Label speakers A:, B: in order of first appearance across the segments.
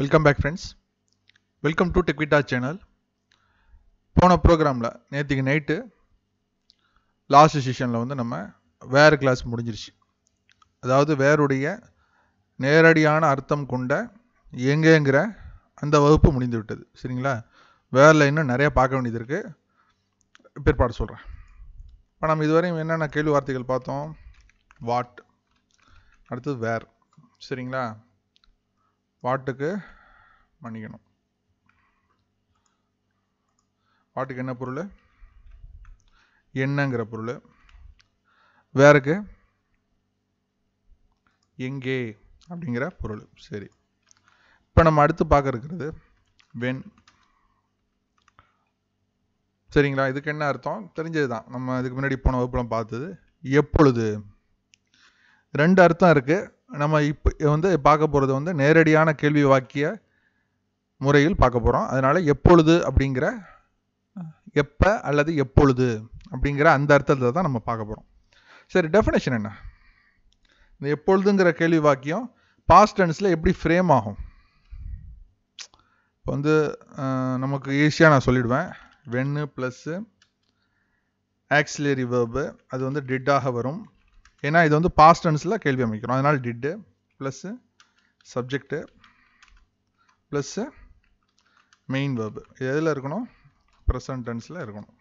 A: welcome back friends welcome to டெக்விட்டா channel போன ப்ரோக்ராமில் நேற்றுக்கு நைட்டு லாஸ்ட் செஷனில் வந்து நம்ம வேர் கிளாஸ் முடிஞ்சிருச்சு அதாவது வேருடைய நேரடியான அர்த்தம் கொண்ட எங்கேங்கிற அந்த வகுப்பு முடிந்து விட்டது சரிங்களா வேரில் இன்னும் நிறையா பார்க்க வேண்டியது இருக்குது பிற்பாடு சொல்கிறேன் இப்போ நம்ம இதுவரையும் என்னென்ன கேள்வி வார்த்தைகள் பார்த்தோம் வாட் அடுத்தது வேர் சரிங்களா வாட்டுக்கு மன்னிக்கணும் வாட்டுக்கு என்ன பொருள் என்னங்கிற பொருள் வேறுக்கு எங்கே அப்படிங்கிற பொருள் சரி இப்போ நம்ம அடுத்து பார்க்க இருக்கிறது வென் சரிங்களா இதுக்கு என்ன அர்த்தம் தெரிஞ்சது தான் நம்ம இதுக்கு முன்னாடி போன வகுப்புலாம் பார்த்தது எப்பொழுது ரெண்டு அர்த்தம் இருக்குது நம்ம இப்போ வந்து பார்க்க போகிறது வந்து நேரடியான கேள்வி வாக்கிய முறையில் பார்க்க போகிறோம் அதனால் எப்பொழுது அப்படிங்கிற எப்போ அல்லது எப்பொழுது அப்படிங்கிற அந்த அர்த்தத்தில் தான் நம்ம பார்க்க போகிறோம் சரி டெஃபினேஷன் என்ன இந்த எப்பொழுதுங்கிற கேள்வி வாக்கியம் பாஸ்ட் டென்ஸில் எப்படி ஃப்ரேம் ஆகும் இப்போ வந்து நமக்கு ஈஸியாக நான் சொல்லிடுவேன் வென்னு ப்ளஸ்ஸு ஆக்சிலரி வேர்பு அது வந்து டிட்டாக வரும் ஏன்னா இது வந்து பாஸ்ட் டென்ஸ்ல கேள்வி அமைக்கிறோம் அதனால் did plus subject plus main verb எதில் இருக்கணும் ப்ரெசன்ட் டென்ஸில் இருக்கணும்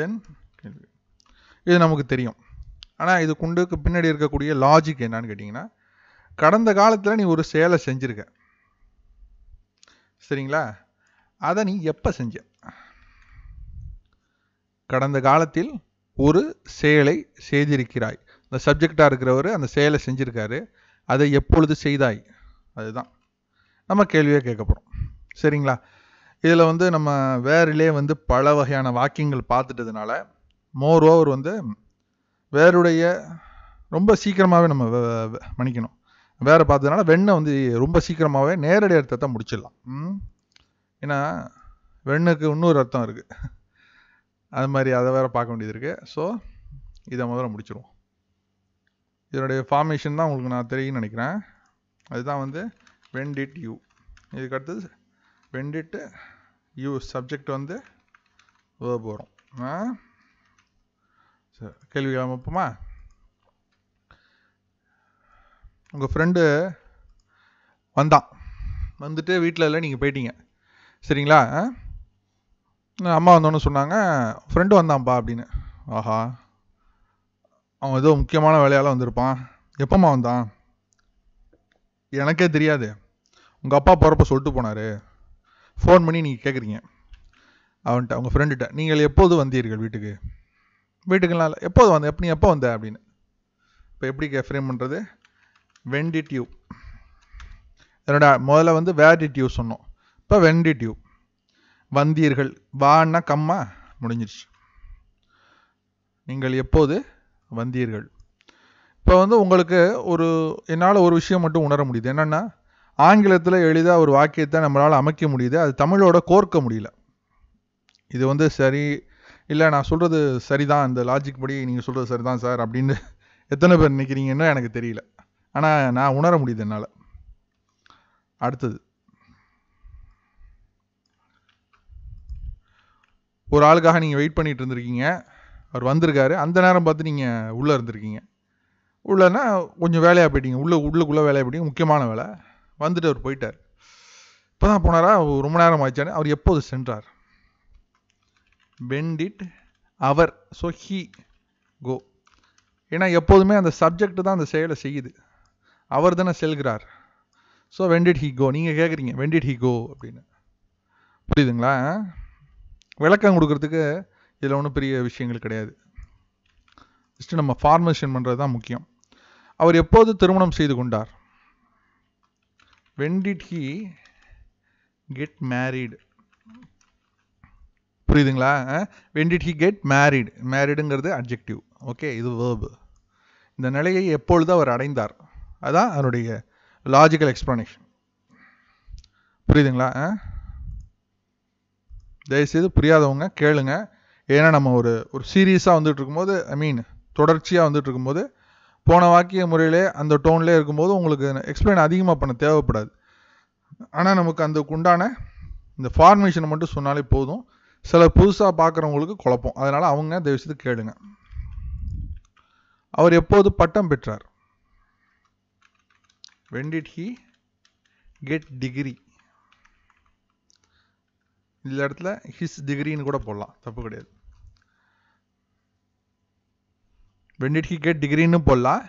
A: தென் கேள்வி இது நமக்கு தெரியும் ஆனால் இது குண்டுக்கு பின்னாடி இருக்கக்கூடிய லாஜிக் என்னன்னு கேட்டிங்கன்னா கடந்த காலத்தில் நீ ஒரு சேலை செஞ்சுருக்க சரிங்களா அதை நீ எப்போ செஞ்ச கடந்த காலத்தில் ஒரு செயலை செய்திருக்கிறாய் அந்த சப்ஜெக்டாக இருக்கிறவர் அந்த செயலை செஞ்சுருக்காரு அதை எப்பொழுது செய்தாய் அதுதான் நம்ம கேள்வியாக கேட்க போகிறோம் சரிங்களா இதில் வந்து நம்ம வேறிலே வந்து பல வகையான வாக்கியங்கள் பார்த்துட்டதுனால மோர் ஓவர் வந்து வேறுடைய ரொம்ப சீக்கிரமாகவே நம்ம மன்னிக்கணும் வேறு பார்த்ததுனால வெண்ணை வந்து ரொம்ப சீக்கிரமாகவே நேரடி அர்த்தத்தை முடிச்சிடலாம் ஏன்னா வெண்ணுக்கு இன்னொரு அர்த்தம் இருக்குது அது மாதிரி அதை வேறு பார்க்க வேண்டியது இருக்குது ஸோ இதை முதல்ல முடிச்சிடுவோம் இதனுடைய ஃபார்மேஷன் தான் உங்களுக்கு நான் தெரியும்னு நினைக்கிறேன் அதுதான் வந்து வெண்டிட் யூ இதுக்கு அடுத்தது வெண்டிட்டு யூ சப்ஜெக்ட் வந்து உதவ போகிறோம் சரி கேள்வி கிளம்பப்போமா உங்கள் ஃப்ரெண்டு வந்தான் வந்துட்டு வீட்டில் இல்லை நீங்கள் போயிட்டீங்க சரிங்களா அம்மா வந்தோன்னு சொன்னாங்க ஃப்ரெண்டு வந்தான்ப்பா அப்படின்னு ஆஹா அவன் ஏதோ முக்கியமான வேலையால் வந்திருப்பான் எப்பம்மா வந்தான் எனக்கே தெரியாது உங்கள் அப்பா போகிறப்ப சொல்லிட்டு போனார் ஃபோன் பண்ணி நீங்கள் கேட்குறீங்க அவன்கிட்ட உங்கள் ஃப்ரெண்டுகிட்ட நீங்கள் எப்போது வந்தீர்கள் வீட்டுக்கு வீட்டுக்குலாம் இல்லை எப்போது வந்த எப்போ நீ எப்போ வந்த அப்படின்னு இப்போ எப்படி கே ஃப்ரேம் பண்ணுறது வெண்டிட்யூ என்னோட முதல்ல வந்து வேர் டியூ சொன்னோம் இப்போ வெண்டிட்யூ வந்தீர்கள் வான்னா கம்மா முடிஞ்சிருச்சு நீங்கள் எப்போது வந்தீர்கள் இப்போ வந்து உங்களுக்கு ஒரு என்னால் ஒரு விஷயம் மட்டும் உணர முடியுது என்னென்னா ஆங்கிலத்தில் எளிதாக ஒரு வாக்கியத்தை நம்மளால் அமைக்க முடியுது அது தமிழோட கோர்க்க முடியல இது வந்து சரி இல்லை நான் சொல்கிறது சரிதான் இந்த லாஜிக் படி நீங்கள் சொல்கிறது சரிதான் சார் அப்படின்னு எத்தனை பேர் நிற்கிறீங்கன்னு எனக்கு தெரியல ஆனால் நான் உணர முடியுது என்னால் அடுத்தது ஒரு ஆளுக்காக நீங்கள் வெயிட் பண்ணிகிட்டு இருந்திருக்கீங்க அவர் வந்திருக்காரு அந்த நேரம் பார்த்து நீங்கள் உள்ளே இருந்திருக்கீங்க உள்ளேன்னா கொஞ்சம் வேலையாக போயிட்டீங்க உள்ளே உள்ளுக்குள்ளே வேலையாக போயிட்டீங்க முக்கியமான வேலை வந்துட்டு அவர் போயிட்டார் இப்போ தான் போனாரா ரொம்ப நேரம் ஆயிடுச்சானே அவர் எப்போது சென்றார் பெண்டிட் அவர் ஸோ ஹி கோ ஏன்னா எப்போதுமே அந்த சப்ஜெக்ட் தான் அந்த செயலை செய்யுது அவர் தானே செல்கிறார் ஸோ வெண்டிட் ஹி கோ நீங்கள் கேட்குறீங்க வெண்டிட் ஹி கோ அப்படின்னு புரியுதுங்களா விளக்கம் கொடுக்கறதுக்கு இதில் ஒன்றும் பெரிய விஷயங்கள் கிடையாது ஜஸ்ட்டு நம்ம ஃபார்மேஷன் பண்ணுறது தான் முக்கியம் அவர் எப்போது திருமணம் செய்து கொண்டார் when did he get married புரியுதுங்களா when did he get married மேரீடுங்கிறது அப்ஜெக்டிவ் ஓகே இது வேர்பு இந்த நிலையை எப்பொழுது அவர் அடைந்தார் அதான் அதனுடைய லாஜிக்கல் எக்ஸ்ப்ளனேஷன் புரியுதுங்களா தயவுசெய்து புரியாதவங்க கேளுங்க ஏன்னா நம்ம ஒரு ஒரு சீரியஸாக வந்துட்டு இருக்கும்போது ஐ மீன் தொடர்ச்சியாக வந்துட்டு இருக்கும்போது போன வாக்கிய முறையிலே அந்த டோன்லேயே இருக்கும்போது உங்களுக்கு எக்ஸ்பிளைன் அதிகமாக பண்ண தேவைப்படாது ஆனால் நமக்கு அந்த உண்டான இந்த ஃபார்மேஷனை மட்டும் சொன்னாலே போதும் சில புதுசாக பார்க்குறவங்களுக்கு குழப்பம் அதனால் அவங்க தயவுசெய்து கேளுங்க அவர் எப்போது பட்டம் பெற்றார் when did he get degree இந்த இடத்துல ஹிஸ் டிகிரின்னு கூட போடலாம் தப்பு கிடையாது வெண்டிட் ஹி கெட் டிகிரின்னு போடலாம்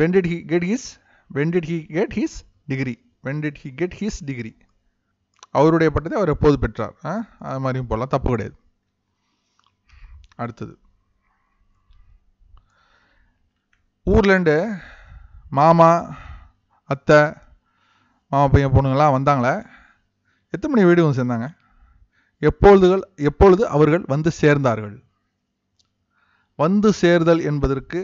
A: when did he get his when did he get his degree when did he get his degree அவருடைய பட்டத்தை அவர் எப்போது பெற்றார் அது மாதிரியும் போடலாம் தப்பு கிடையாது அடுத்தது ஊர்லேருந்து மாமா அத்தை மாமா பையன் பொண்ணுங்களாம் வந்தாங்களே எத்தனை மணி வீடு வந்து சேர்ந்தாங்க எப்பொழுதுகள் எப்பொழுது அவர்கள் வந்து சேர்ந்தார்கள் வந்து சேர்தல் என்பதற்கு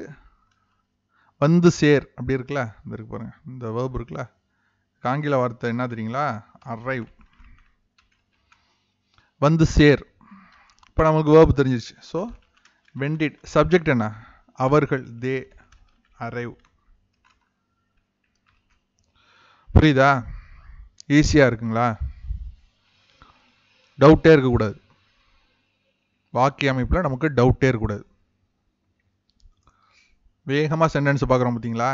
A: வந்து சேர் அப்படி இருக்குல்ல இந்த இருக்கு பாருங்க இந்த வேர்பு இருக்குல்ல ஆங்கில வார்த்தை என்ன தெரியுங்களா அரைவ் வந்து சேர் இப்போ நமக்கு வேர்பு தெரிஞ்சிருச்சு ஸோ வெண்டிட் சப்ஜெக்ட் என்ன அவர்கள் தே அரைவ் புரியுதா ஈஸியாக இருக்குங்களா டவுட்டே இருக்கக்கூடாது வாக்கிய அமைப்பில் நமக்கு டவுட்டே இருக்கக்கூடாது வேகமாக சென்டென்ஸ் பார்க்குறோம் பார்த்தீங்களா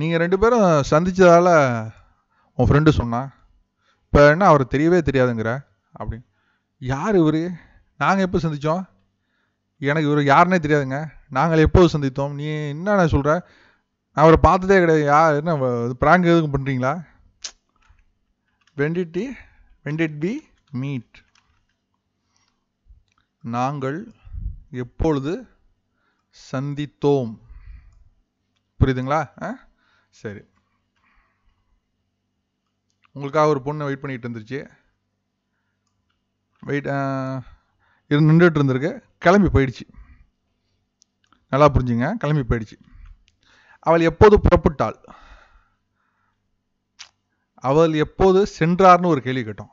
A: நீங்கள் ரெண்டு பேரும் சந்தித்ததால் உன் ஃப்ரெண்டு சொன்னான் இப்போ என்ன அவரை தெரியவே தெரியாதுங்கிற அப்படின்னு யார் இவர் நாங்கள் எப்போ சந்தித்தோம் எனக்கு இவர் யாருன்னே தெரியாதுங்க நாங்கள் எப்போது சந்தித்தோம் நீ என்னென்ன சொல்கிற நான் அவரை பார்த்ததே கிடையாது யார் என்ன பிராங்க் எதுவும் பண்ணுறீங்களா when did the when did we meet நாங்கள் எப்பொழுது சந்தித்தோம் புரியுதுங்களா சரி உங்களுக்காக ஒரு பொண்ணு வெயிட் பண்ணிகிட்டு இருந்துருச்சு வெயிட் இருந்து நின்றுட்டு இருந்திருக்கு கிளம்பி போயிடுச்சு நல்லா புரிஞ்சுங்க கிளம்பி போயிடுச்சு அவள் எப்போது புறப்பட்டாள் அவள் எப்போது சென்றார்னு ஒரு கேள்வி கேட்டோம்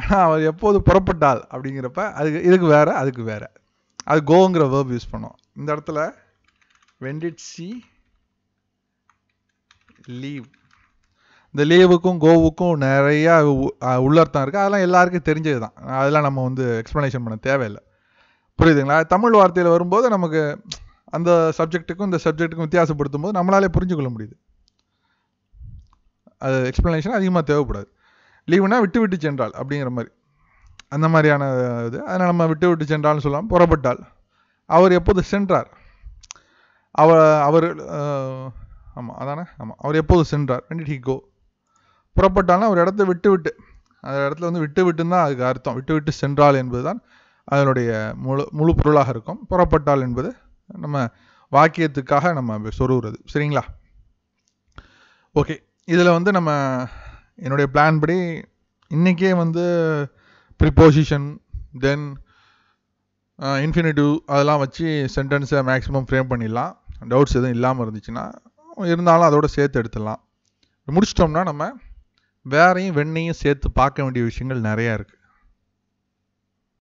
A: ஆனால் அவள் எப்போது புறப்பட்டாள் அப்படிங்கிறப்ப அதுக்கு இதுக்கு வேறு அதுக்கு வேறு அது கோங்கிற வேர்ப் யூஸ் பண்ணோம் இந்த இடத்துல வெண்டிட் சி லீவ் இந்த லீவுக்கும் கோவுக்கும் நிறையா உள்ளர்த்தம் இருக்குது அதெல்லாம் எல்லாருக்கும் தெரிஞ்சது தான் அதெல்லாம் நம்ம வந்து எக்ஸ்ப்ளனேஷன் பண்ண தேவையில்லை புரியுதுங்களா தமிழ் வார்த்தையில் வரும்போது நமக்கு அந்த சப்ஜெக்ட்டுக்கும் இந்த சப்ஜெக்ட்டுக்கும் வித்தியாசப்படுத்தும் போது நம்மளாலே புரிஞ்சுக்கொள்ள முடியுது அது எக்ஸ்ப்ளனேஷன் அதிகமாக தேவைப்படாது லீவுனா விட்டு விட்டு சென்றால் அப்படிங்கிற மாதிரி அந்த மாதிரியான இது அதனால் நம்ம விட்டு விட்டு சென்றால்னு சொல்லலாம் புறப்பட்டால் அவர் எப்போது சென்றார் அவர் அவர் ஆமாம் அதானே ஆமாம் அவர் எப்போது சென்றார் வெண்டிட் டி கோ புறப்பட்டாலும் ஒரு இடத்த விட்டு விட்டு அந்த இடத்துல வந்து விட்டு விட்டுன்னு தான் அதுக்கு அர்த்தம் விட்டு விட்டு சென்றால் என்பது தான் அதனுடைய முழு முழு பொருளாக இருக்கும் புறப்பட்டால் என்பது நம்ம வாக்கியத்துக்காக நம்ம சொருகிறது சரிங்களா ஓகே இதில் வந்து நம்ம என்னுடைய பிளான் படி இன்றைக்கே வந்து ப்ரிப்போசிஷன் தென் இன்ஃபினிட்டிவ் அதெல்லாம் வச்சு சென்டென்ஸை மேக்ஸிமம் ஃப்ரேம் பண்ணிடலாம் டவுட்ஸ் எதுவும் இல்லாமல் இருந்துச்சுன்னா இருந்தாலும் அதோட சேர்த்து எடுத்துடலாம் முடிச்சிட்டோம்னா நம்ம வேறையும் வெண்ணையும் சேர்த்து பார்க்க வேண்டிய விஷயங்கள் நிறையா இருக்குது